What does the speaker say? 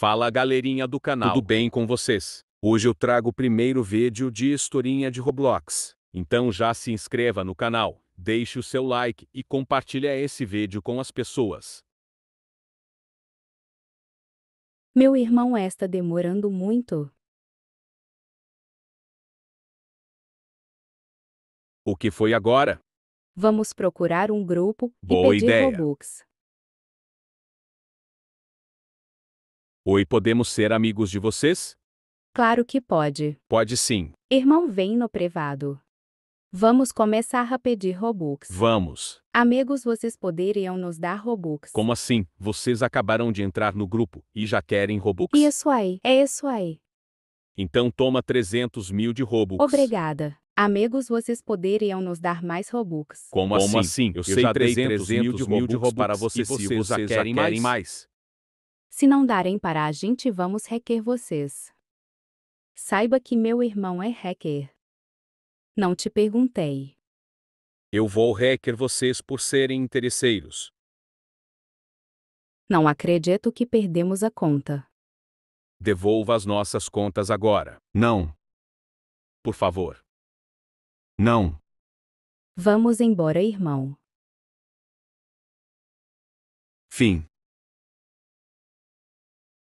Fala galerinha do canal. Tudo bem com vocês? Hoje eu trago o primeiro vídeo de historinha de Roblox. Então já se inscreva no canal, deixe o seu like e compartilhe esse vídeo com as pessoas. Meu irmão está demorando muito. O que foi agora? Vamos procurar um grupo Boa e pedir ideia. Robux. Oi, podemos ser amigos de vocês? Claro que pode. Pode sim. Irmão vem no privado. Vamos começar a pedir Robux. Vamos. Amigos, vocês poderiam nos dar Robux. Como assim? Vocês acabaram de entrar no grupo e já querem Robux? Isso aí, é isso aí. Então toma 300 mil de Robux. Obrigada. Amigos, vocês poderiam nos dar mais Robux. Como, Como assim? assim? Eu, Eu sei já 300, 300 mil de Robux, mil de Robux para vocês, e vocês, se vocês já querem, já querem mais. mais. Se não darem para a gente, vamos requer vocês. Saiba que meu irmão é hacker. Não te perguntei. Eu vou hacker vocês por serem interesseiros. Não acredito que perdemos a conta. Devolva as nossas contas agora. Não. Por favor. Não. Vamos embora, irmão. Fim.